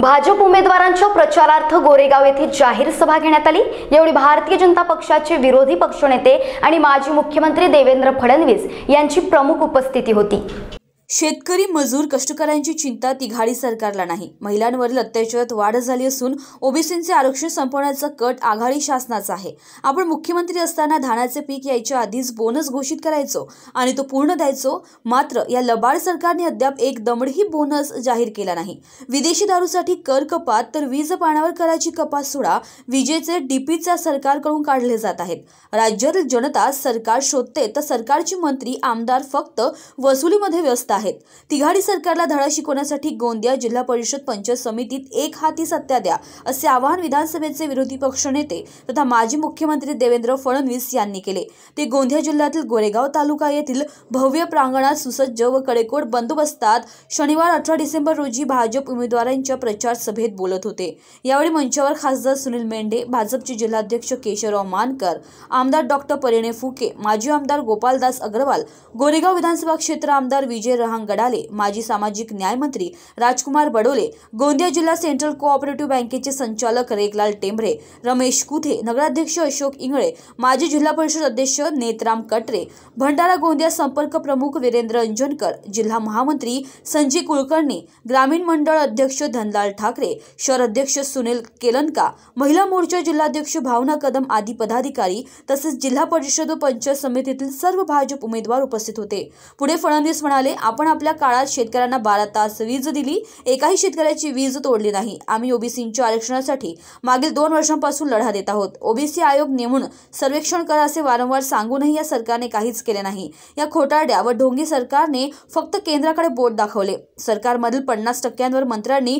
भाजप उमेदवारांच्या प्रचारार्थ गोरेगाव येथे जाहीर सभा घेण्यात आली यावेळी भारतीय जनता पक्षाचे विरोधी पक्षनेते आणि माजी मुख्यमंत्री देवेंद्र फडणवीस यांची प्रमुख उपस्थिती होती शेतकरी मजूर कष्टकऱ्यांची चिंता तिघाडी सरकारला नाही महिलांवरील अत्याचारात वाढ झाली असून ओबीसींचे आरक्षण संपवण्याचा कट आघाडी शासनाचा आहे आपण मुख्यमंत्री असताना धानाचे पीक यायच्या आधीच बोनस घोषित करायचो आणि तो पूर्ण द्यायचो मात्र या लबाड सरकारने अद्याप एक दमडही बोनस जाहीर केला नाही विदेशी दारूसाठी कर कपात तर वीज पाण्यावर कराची कपात सोडा विजेचे डीपीचा सरकारकडून काढले जात आहेत राज्यातील जनता सरकार शोधते तर सरकारची मंत्री आमदार फक्त वसुलीमध्ये व्यस्त आहेत तिघाडी सरकारला धडा शिकवण्यासाठी गोंदिया जिल्हा परिषद पंचायत समितीत एक हाती सत्ता द्या असे आवाहन विधानसभेचे विरोधी पक्षनेते तथा माजी मुख्यमंत्री देवेंद्र फडणवीस यांनी केले ते गोंदिया जिल्ह्यातील गोरेगाव तालुका येथील भव्य प्रांगणात सुसज्ज व कडेकोट बंदोबस्तात शनिवार अठरा डिसेंबर रोजी भाजप उमेदवारांच्या प्रचार सभेत बोलत होते यावेळी मंचावर खासदार सुनील मेंढे भाजपचे जिल्हाध्यक्ष केशवराव मानकर आमदार डॉक्टर परिणे फुके माजी आमदार गोपालदास अग्रवाल गोरेगाव विधानसभा क्षेत्र आमदार विजय गडाले माजी सामाजिक न्याय मंत्री राजकुमार बडोले गोंदिया जिल्हा सेंट्रल कोऑपरेटिव्ह बँकेचे संचालक रेगलाल टेंबरे रमेश कुथे नगराध्यक्ष अशोक इंगळे माजी जिल्हा परिषद अध्यक्ष नेत्राम कटरे भंडारा गोंदिया संपर्क प्रमुख वीरेंद्र अंजनकर जिल्हा महामंत्री संजय कुलकर्णी ग्रामीण मंडळ अध्यक्ष धनलाल ठाकरे शहर अध्यक्ष सुनील केलनका महिला मोर्चा जिल्हाध्यक्ष भावना कदम आदी पदाधिकारी तसेच जिल्हा परिषद व पंचायत समितीतील सर्व भाजप उमेदवार उपस्थित होते पुढे फडणवीस म्हणाले आपण आपल्या काळात शेतकऱ्यांना बारा तास वीज दिली एकाही शेतकऱ्याची वीज तोडली नाही आम्ही ओबीसींच्या आरक्षणासाठी मागील दोन वर्षांपासून लढा देत आहोत ओबीसी आयोग नेमून सर्वेक्षण करा असे वारंवार सांगूनही या सरकारने काहीच केले नाही या खोटाड्या व ढोंगी सरकारने फक्त केंद्राकडे बोट दाखवले सरकारमधील पन्नास टक्क्यांवर मंत्र्यांनी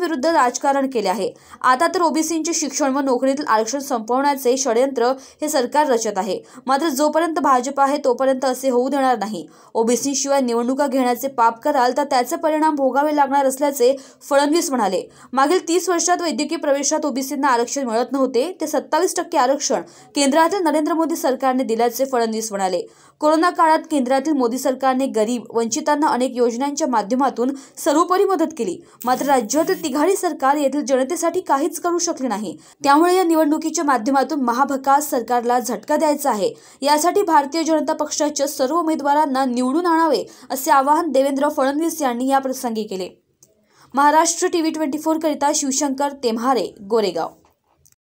विरुद्ध राजकारण केले आहे आता तर ओबीसींचे शिक्षण व नोकरीतील आरक्षण संपवण्याचे षडयंत्र हे सरकार रचत आहे मात्र जोपर्यंत भाजप आहे तोपर्यंत असे होऊ देणार नाही ओबीसीशिवाय निवडणूक घेण्याचे पाप कराल तर त्याचे परिणाम भोगावे लागणार असल्याचे फडणवीस म्हणाले मागील तीस वर्षात वैद्यकीय प्रवेशात ओबीसींना आरक्षण मिळत नव्हते ते सत्तावीस टक्के आरक्षण केंद्रातील नरेंद्र मोदी सरकारने दिल्याचे फडणवीस म्हणाले कोरोना काळात केंद्रातील मोदी सरकारने गरीब वंचितांना अनेक योजनांच्या माध्यमातून सर्वोपरी मदत केली मात्र राज्यातील तिघाडी सरकार येथील जनतेसाठी काहीच करू शकले नाही त्यामुळे या निवडणुकीच्या माध्यमातून महाभकास सरकारला झटका द्यायचा आहे यासाठी भारतीय जनता पक्षाच्या सर्व उमेदवारांना निवडून आणावे असे असल्याचे आवाहन देवेंद्र फडणवीस यांनी प्रसंगी केले महाराष्ट्र टी व्ही ट्वेंटी फोरकरिता शिवशंकर तेम्हारे गोरेगाव